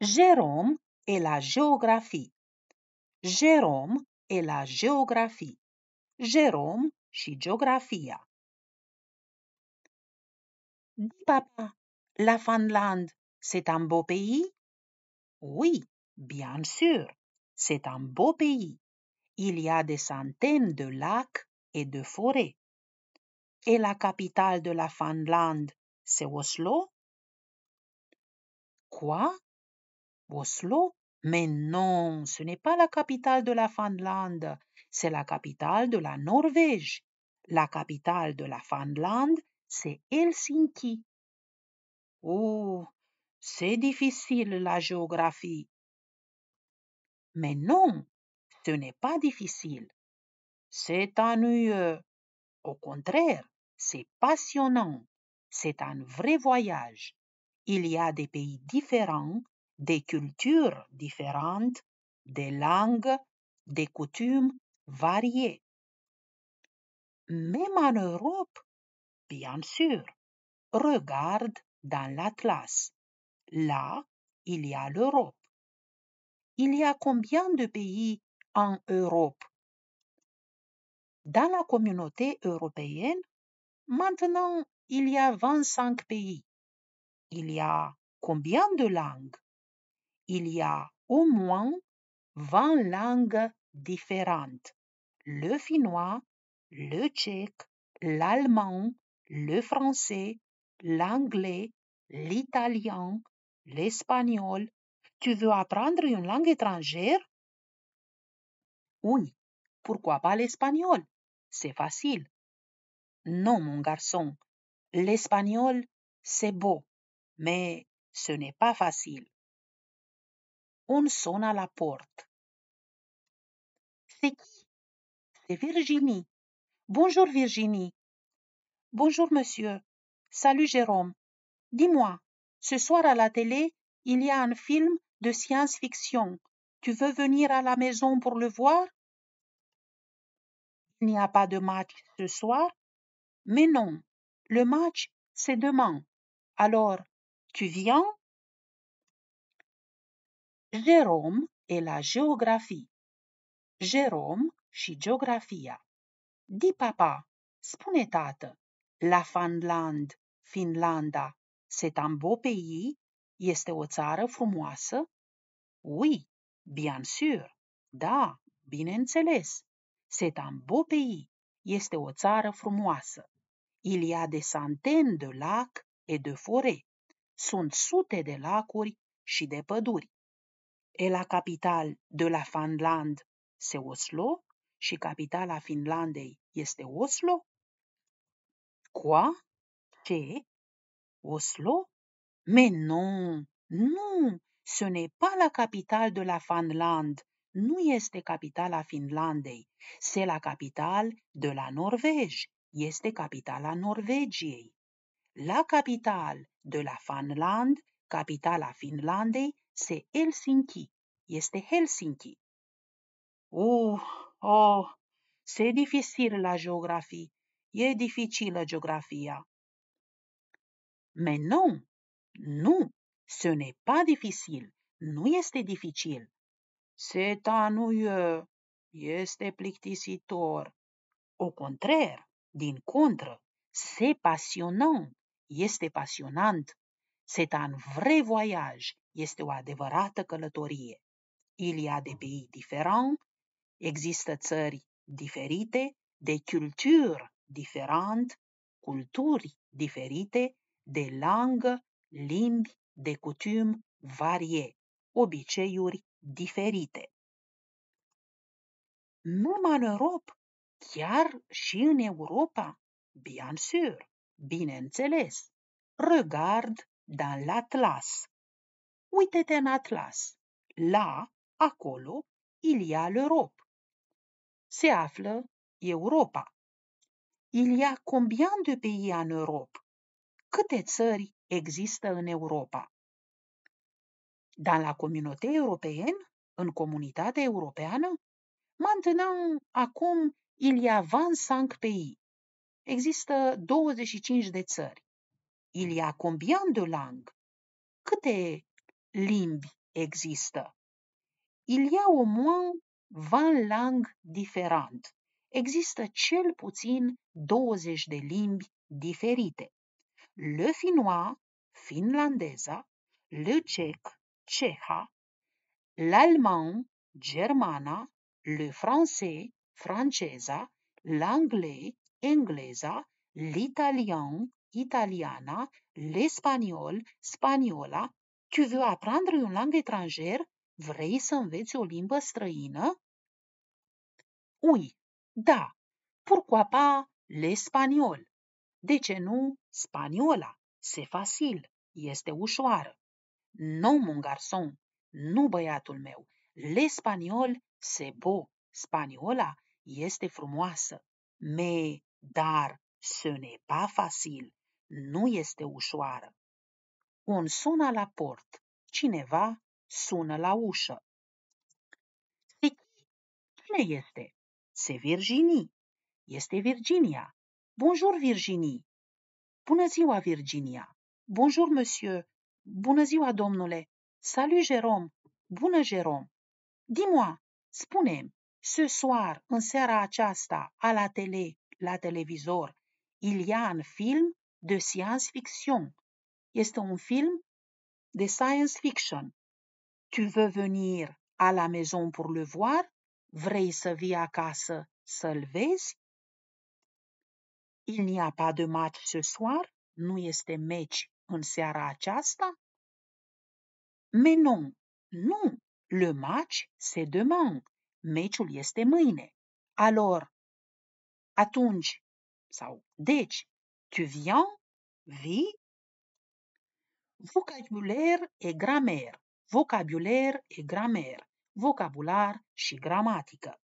Jérôme et la géographie. Jérôme et la géographie. Jérôme la géographie. Dis papa, la Finlande, c'est un beau pays Oui, bien sûr, c'est un beau pays. Il y a des centaines de lacs et de forêts. Et la capitale de la Finlande, c'est Oslo Quoi Oslo Mais non, ce n'est pas la capitale de la Finlande, c'est la capitale de la Norvège. La capitale de la Finlande, c'est Helsinki. Oh, c'est difficile la géographie. Mais non, ce n'est pas difficile. C'est ennuyeux. Au contraire, c'est passionnant. C'est un vrai voyage. Il y a des pays différents des cultures différentes, des langues, des coutumes variées. Même en Europe, bien sûr, regarde dans l'Atlas. Là, il y a l'Europe. Il y a combien de pays en Europe Dans la communauté européenne, maintenant, il y a 25 pays. Il y a combien de langues il y a au moins vingt langues différentes. Le finnois, le tchèque, l'allemand, le français, l'anglais, l'italien, l'espagnol. Tu veux apprendre une langue étrangère Oui, pourquoi pas l'espagnol C'est facile. Non, mon garçon, l'espagnol, c'est beau, mais ce n'est pas facile on sonne à la porte. C'est qui C'est Virginie. Bonjour Virginie. Bonjour monsieur. Salut Jérôme. Dis-moi, ce soir à la télé, il y a un film de science-fiction. Tu veux venir à la maison pour le voir Il n'y a pas de match ce soir Mais non, le match, c'est demain. Alors, tu viens Jérôme e la geografie. Jérôme și geografia. Di papa, spune tată, la Finland, Finlanda, se tambo pe ei, este o țară frumoasă? Oui, bien sûr, da, bineînțeles. Se tambo pe ei, este o țară frumoasă. Il y a des centaines de lacs et de forêts. Sunt sute de lacuri și de păduri est la capitale de la Finlande, se Oslo, și capitala Finlandei este Oslo? Quoi? Ce? Oslo? Mais non, nu, ce n'est pas la capitale de la Finlande, nu este capitala Finlandei, c'est la capitale de la Norvège, este capitala Norvegiei. La capitale de la Finlande, capitala Finlandei, se Helsinki, este Helsinki. Uh, oh, se dificil la geografii, e dificilă geografia. Mais non, nu, ce n'est pas dificil, nu este dificil. C'est ennuyeux, ă, este plictisitor. O contraire, din contră, c'est passionant. este pasionant. C'est un vrai voyage, este o adevărată călătorie. Il y a des mm. pays différents, există țări diferite, de culturi diferent, culturi diferite, de langă, limbi, de cutum varie, obiceiuri diferite. Numai în Europa, chiar și în Europa, bien sûr, bineînțeles, regard dar la atlas. Uite-te în atlas. La, acolo, il ia a l'Europe. Se află Europa. Il y a combien de pays en Europe? Câte țări există în Europa? Dans la communauté européenne, în comunitatea europeană, maintenant, acum, il y a 25 pays. Există 25 de țări. Il y a combien de langues des limbi existent Il y a au moins 20 langues différentes. Existe cel puțin 20 de limbi diferite. Le finnois, Finlandesa, le tchèque, tcheha, l'allemand, germana, le français, francesa, l'anglais, inglesa. l'italien, italiana, l'espagnol, spaniola. Tu veux apprendre une langue étrangère? Vrei să înveți o limbă străină? Ui, da, pourquoi pas l'espagnol? De ce nu spaniola? Se facil, este ușoară. Non, mon garçon, nu băiatul meu. L'espagnol, se beau. Spaniola este frumoasă. Mais, dar, ce n'est pas facile nu este ușoară. Un sună la port, cineva sună la ușă. Deci, cine este? Se Virginie. Este Virginia. Bonjour, Virginie. Bună ziua, Virginia. Bonjour, monsieur. Bună ziua, domnule. Salut, Jérôme. Bună, Jérôme. Dimoa, moi spune ce soir, în seara aceasta, a la tele, la televizor, il y a un film de science fiction. Este un film de science fiction. Tu veux venir à la maison pour le voir? Vrei să vii acasă să-l vezi? Il n'y a pas de match ce soir? Nu este meci în seara aceasta? Mais non, nu, le match c'est demain. Meciul este mâine. Alors, atunci, sau deci, tu viens? vie. Vocabular et gramer. Vocabular et gramer. Vocabular și gramatică.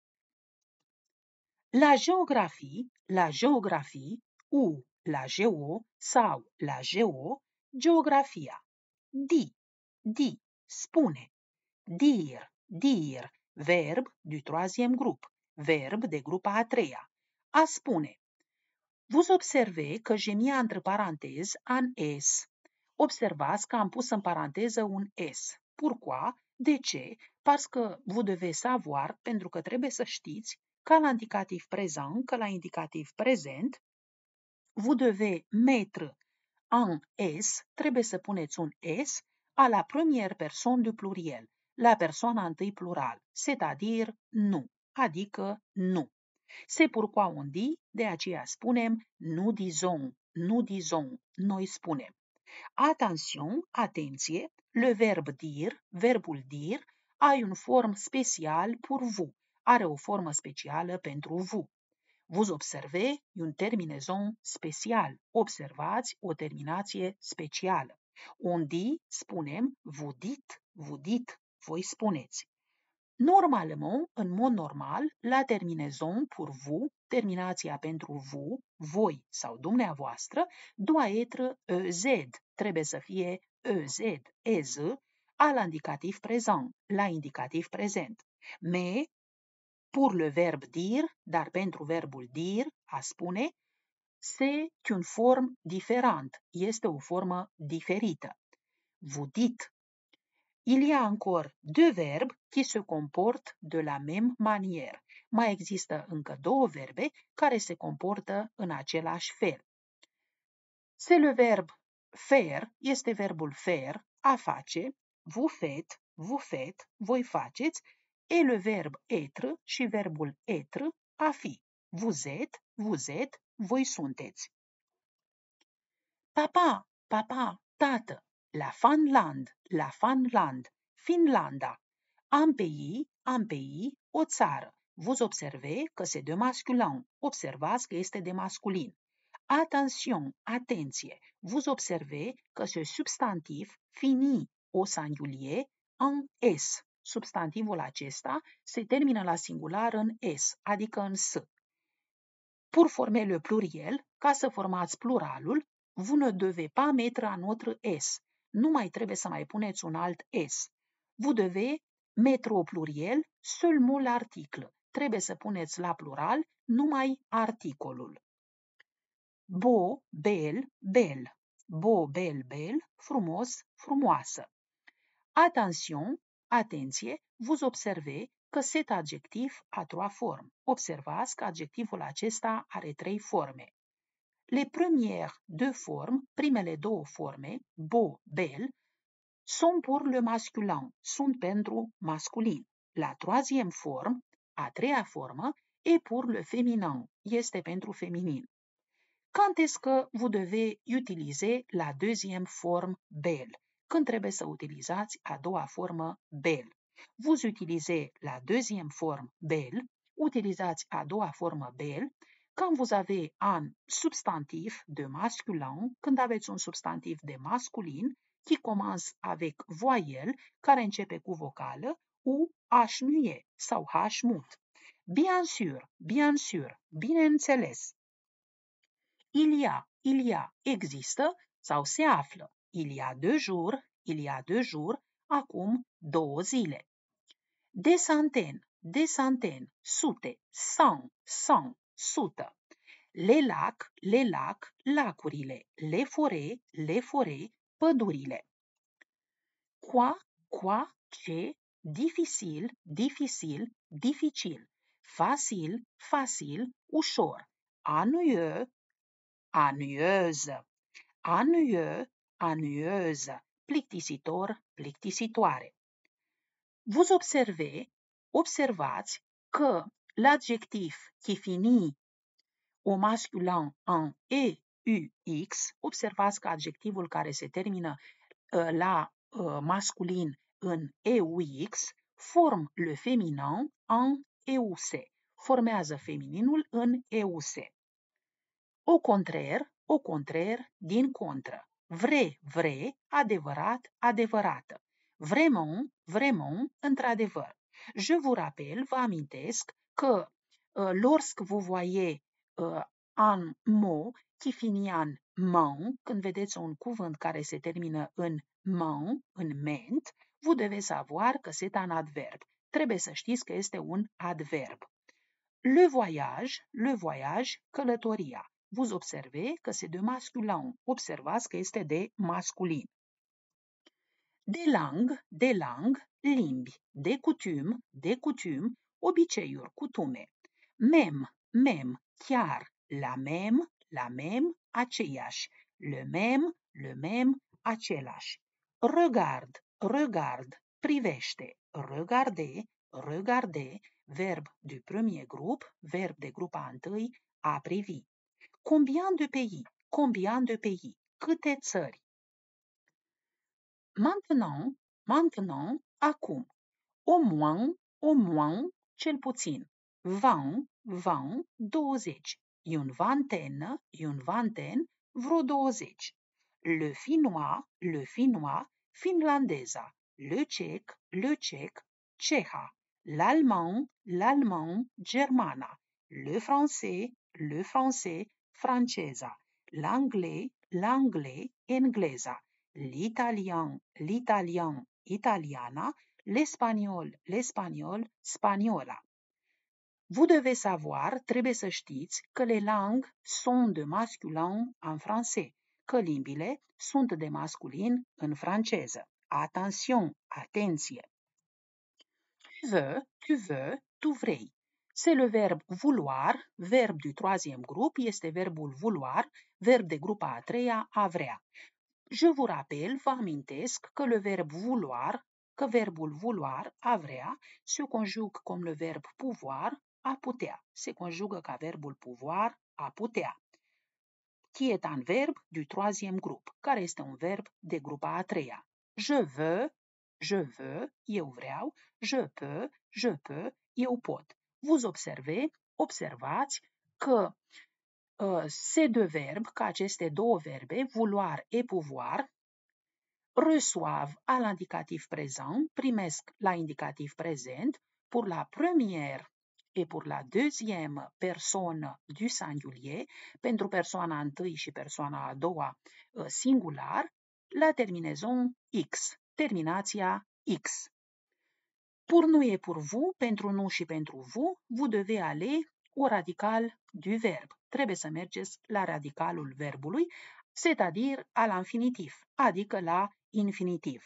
La géographie, la géographie, u, la geo sau la geo, geografia. Di, di, spune. Dir, dir, verb du troisième grup, verb de grupa a treia. A spune. Vous observe că jemia între parantez an S. Observați că am pus în paranteză un S. Pourquoi? De ce? Parce că vous devez savoir, pentru că trebuie să știți, ca la indicativ prezent, că la indicativ prezent, vous devez mettre un S, trebuie să puneți un S, a la première personne du pluriel, la persoana întâi plural, c'est-à-dire nu, adică nu. Se undi de aceea spunem nu dizon, nu dizon, noi spunem. Attention, atenție, le verb dir, verbul dir, ai un form special pur vu, are o formă specială pentru vu. Vous observez un terminezon special, observați o terminație specială. Undi, spunem, vudit, vudit, voi spuneți. Normalement, în mod normal, la terminaison pour vous, terminația pentru vous, voi sau dumneavoastră, doit être EZ, trebuie să fie EZ, EZ, al indicativ prezent, la indicativ prezent. Mais, pour le verbe dire, dar pentru verbul dire, a spune, c'est une forme différente, este o formă diferită. Vous dites. Il y a encore deux verbes qui se comportent de la même manière. Mai există încă două verbe care se comportă în același fel. Se le verb faire, este verbul faire, a face, vous faites, vous faites, voi faceți, e le verb être și verbul être, a fi. Vous êtes, vous êtes, voi sunteți. Papa, papa, tată, la Finland, la Finland, Finlanda, un pays, o țară. Vous observez că se de masculin. Observați că este de masculin. Attention, atenție. Vous observez că se substantiv fini o singulier în S. Substantivul acesta se termină la singular în S, adică în S. Pur forme le pluriel, ca să formați pluralul, vous ne devez pas mettre un autre S. Nu mai trebuie să mai puneți un alt S. Vous devez metro pluriel, seul mot l'article. Trebuie să puneți la plural numai articolul. Bo, bel, bel. Bo, bel, bel, frumos, frumoasă. Attention, atenție, vous observez că set adjectiv a troa forme. Observați că adjectivul acesta are trei forme. Les premières deux formes, primele două forme, beau, bel, sunt pour le masculin, sunt pentru masculin. La troisième forme, a treia formă, et pour le féminin, este pentru feminin. Quand est-ce que vous devez utiliser la deuxième forme belle? Când trebuie să utilizați a doua formă belle. Vous utilisez la deuxième forme belle, utilizați a doua formă belle, quand vous avez un substantif de masculin, când aveți un substantif de masculin, qui commence avec voyelle, care începe cu vocală, ou H muie sau H mut. Bien sûr, bien sûr, bineînțeles. Il y a, il y a, există sau se află. Il y a deux jours, il y a deux jours, acum două zile. Des centaines, des centaines, sute, sang, sang, sută. Le lac, le lac, lacurile. Le fore, le fore, pădurile. Qua, qua, ce, dificil, dificil, dificil, facil, facil, ușor, anuie, anuieză, anuie, anuieză, plictisitor, plictisitoare. Vă observe, observați că l'adjectif qui finit au masculin en « e » UX, observați că adjectivul care se termină uh, la uh, masculin în EUX form le feminin în EUC. formează femininul în EUC. O contrer, o contrer, din contră. Vre, vre, adevărat, adevărată. Vremon, vremon, într-adevăr. Je vous rappelle, vă amintesc că uh, lorsque vous voyez uh, un mot chifinian man, când vedeți un cuvânt care se termină în man, în ment, vous devez savoir că c'est un adverb. Trebuie să știți că este un adverb. Le voyage, le voyage, călătoria. Vous observez că c'est de masculin. Observați că este de masculin. De lang, de lang, limbi. De cutum, de cutum, obiceiuri, cutume. Mem, mem, chiar, la mem, la même, aceeași, le même, le même, același. Regard, regard, privește, regarde, regarde, verb du premier grup, verb de grupa întâi, a privi. Combien de pays, combien de pays, câte țări. Maintenant, maintenant, acum. Au moins, au moins, cel puțin. 20, 20, 20. une vingtaine, une vingtaine, vreo Le finnois, le finnois, finlandesa. le tchèque, le tchèque, tchéha, l'allemand, l'allemand, germana, le français, le français, francesa, l'anglais, l'anglais, inglesa, l'italien, l'italien, italiana, l'espagnol, l'espagnol, spagnola. Vous devez savoir, trebuie să știți, que les langues sont de masculin en français, les limbile sunt de masculin en franceză. Attention, atenție! Tu veux, tu veux, tu vrei. C'est le verbe vouloir, verbe du troisième groupe, este verbul vouloir, verbe de grupa a treia, a Je vous rappelle, vă amintesc que le verbe vouloir, că verbul vouloir, a vrea, se conjugue comme le verbe pouvoir, A putea. Se conjugă ca verbul pouvoir, a putea qui est un verbe du troisième grup, care este un verb de grupa a treia. Je veux, je veux, eu vreau, je peux, je peux, eu pot. Vous observez, observați că ă, se de verb, că aceste două verbe, vouloir et pouvoir, reçoivent à l'indicatif présent, primesc la indicatif prezent, pour la première et pour la deuxième persoană du singulier, pentru persoana întâi și persoana a doua ă, singular, la terminaison X, terminația X. Pour nous et pour vous, pentru nu și pentru vous, vous devez aller au radical du verb. Trebuie să mergeți la radicalul verbului, c'est-à-dire al infinitiv, adică la infinitiv.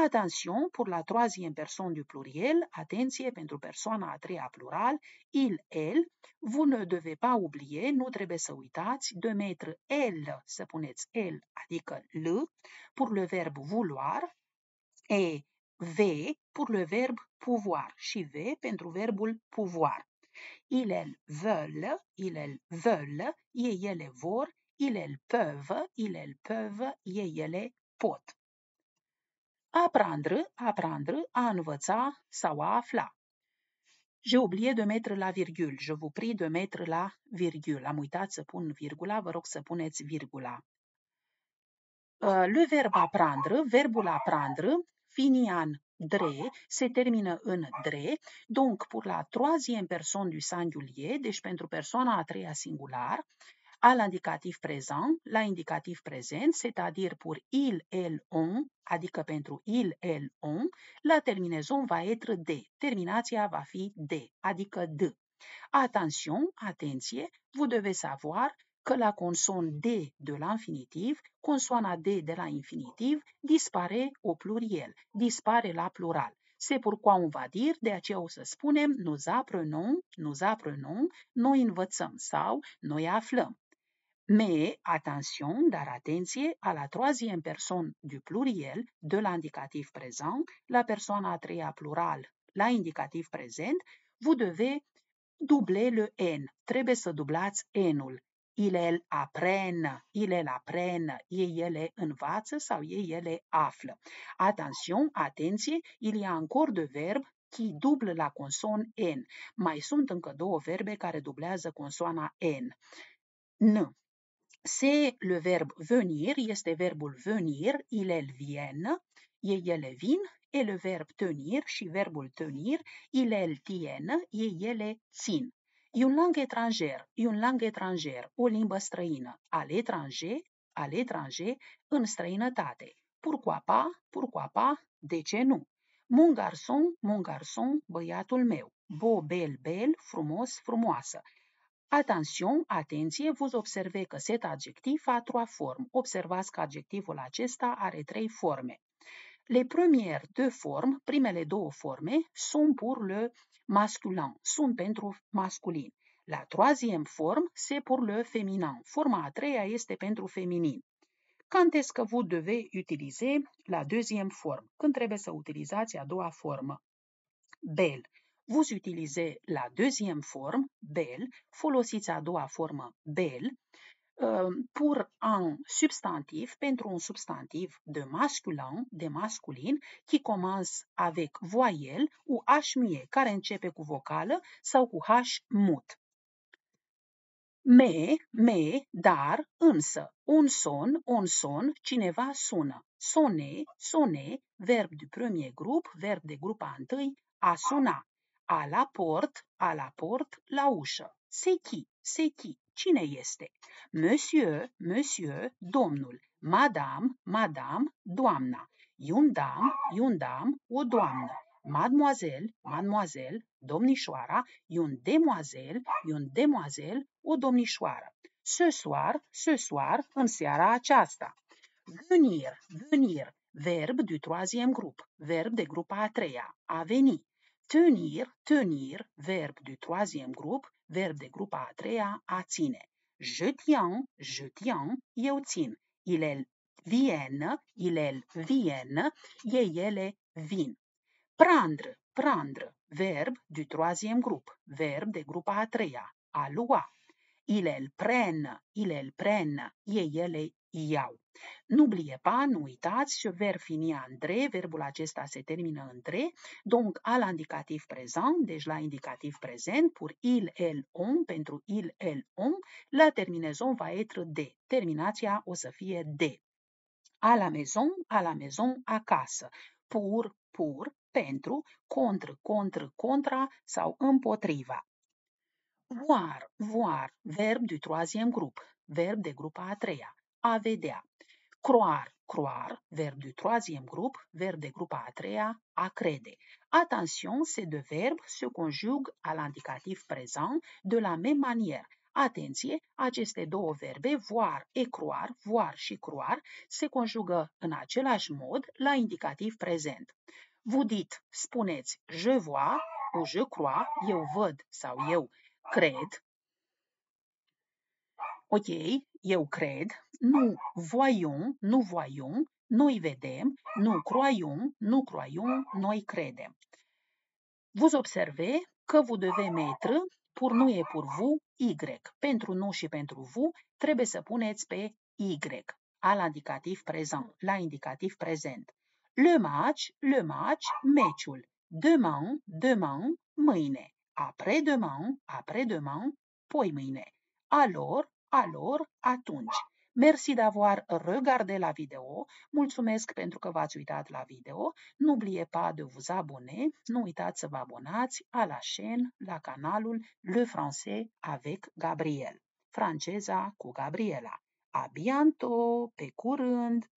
Attention pour la troisième personne du pluriel, pour pentru à a à plural, il, elle, Vous ne devez pas oublier, notre trebuie de mettre elle să puneți elle. adică le, e, pour le verbe vouloir, et v pour le verbe pouvoir și v pentru verbul pouvoir. Il, elle veulent, il, elle veulent, ils, ele vor, il, elle peuvent, il, elles peuvent, ei, elles, pot. Aprendre, aprendre, a învăța sau a afla. J'ai oublié de mettre la virgule. Je vous prie de mettre la virgule. Am uitat să pun virgula, vă rog să puneți virgula. Uh, le verb aprendre, verbul aprendre, finit en dre, se termină în dre, donc pour la troisième personne du singulier, deci pentru persoana a treia singular, à l'indicatif présent, la indicatif prezent, c'est-à-dire pour il, elle, on, adică pentru il, elle, on, la terminaison va être de, Terminația va fi de, adică de. Attention, atenție, vous devez savoir că la conson D de la infinitiv, consoana D de la infinitiv dispare au pluriel, dispare la plural. C'est pourquoi on va dire, de aceea o să spunem, nous apprenons, nous apprenons, noi învățăm sau noi aflăm. Mais, attention, dar atenție, à la troisième personne du pluriel, de l'indicatif présent, la personne à treia plural, la indicatif présent, vous devez doubler le N. Trebuie să dublați N-ul. Il el aprenă, il el aprenă, ei ele învață sau ei ele află. Attention, atenție, il y a encore de verb qui double la conson N. Mai sunt încă două verbe care dublează consoana N. N. Se, le verb venir este verbul venir, il, el viennent, ei, ele vin, e le verb tenir și verbul tenir, il, el tiennent, ei, ele țin. E un lang etranger, e un lang etranger, o limbă străină, al etranger, al etranger, în străinătate. Pourquoi pas, pourquoi pas, de ce nu? Mon garçon, mon garçon, băiatul meu. Beau, bel, bel, frumos, frumoasă. Atențion, atenție, vă observe că set adjectiv a trei forme. Observați că adjectivul acesta are trei forme. Les premières deux formes, primele două forme, sunt pour le masculin, sunt pentru masculin. La troisième forme, c'est pour le féminin. Forma a treia este pentru feminin. Când este că vă devez utiliser la deuxième forme? Când trebuie să utilizați a doua formă? Belle vous utilisez la deuxième forme, bel, folosiți a doua formă, bel, euh, pour un substantif, pentru un substantiv de masculin, de masculin, qui commence avec voyelle ou H muet, care începe cu vocală sau cu H mut. Me, me, dar, însă, un son, un son, cineva sună. Sone, sone, verb du premier grup, verb de grupa întâi, a suna. A la port, a la port, la ușă. Se chi, se chi, Cine este? Monsieur, monsieur, domnul. Madame, madame, doamna. Iundam, iundam, o doamnă. Mademoiselle, mademoiselle, domnișoara. Une demoiselle, une demoiselle, o domnișoară. Ce soir, ce soir, în seara aceasta. Venir, venir, verb du troisième grup, verb de grupa a treia, a veni. tenir, tenir, verbe du troisième groupe, verbe de groupe atrea atine. a tine. Je tiens, je tiens, eu tine. Il, elle VIENNE, il, elle VIENNE, le vin. Prendre, prendre, verbe du troisième groupe, verbe de groupe atrea. à a lua. Il, elle prennent, il, elle prennent, ELLE est iau. Nu pa, nu uitați, ver finia între, verbul acesta se termină între, donc al indicativ prezent, deci la indicativ prezent, pur il, el, om, pentru il, el, om, la terminezon va être de. Terminația o să fie de. A la maison, a la maison, acasă. Pur, pur, pentru, contra, contre, contra sau împotriva. Voir, voir, verb du troisième grup, verb de grupa a treia. A vedea. Croar, croar, verb du troisième grup, verb de grupa a treia, a crede. Attention, ces deux verbes se conjuguent à l'indicatif présent de la même manière. Atenție, aceste două verbe, voir e croar, voir și croar, se conjugă în același mod la indicativ prezent. Vous dites, spuneți je vois ou je crois, eu văd sau eu cred, ok, eu cred, nu voyons, nu voyons, noi vedem, nu croyons, nu croyons, noi credem. Vous observez că vous devez mettre pour nu e pour vous Y. Pentru nu și pentru vous trebuie să puneți pe Y, al indicativ prezent, la indicativ prezent. Le match, le match, meciul. Demain, demain, mâine. Après demain, après demain, poi mâine. Alors, alors, atunci. Merci d'avoir regardé la vidéo. Mulțumesc pentru că v-ați uitat la video. N'oubliez pas de vous abonner. Nu uitați să vă abonați à la chaîne, la canalul Le Français avec Gabriel. Franceza cu Gabriela. A bientôt, pe curând!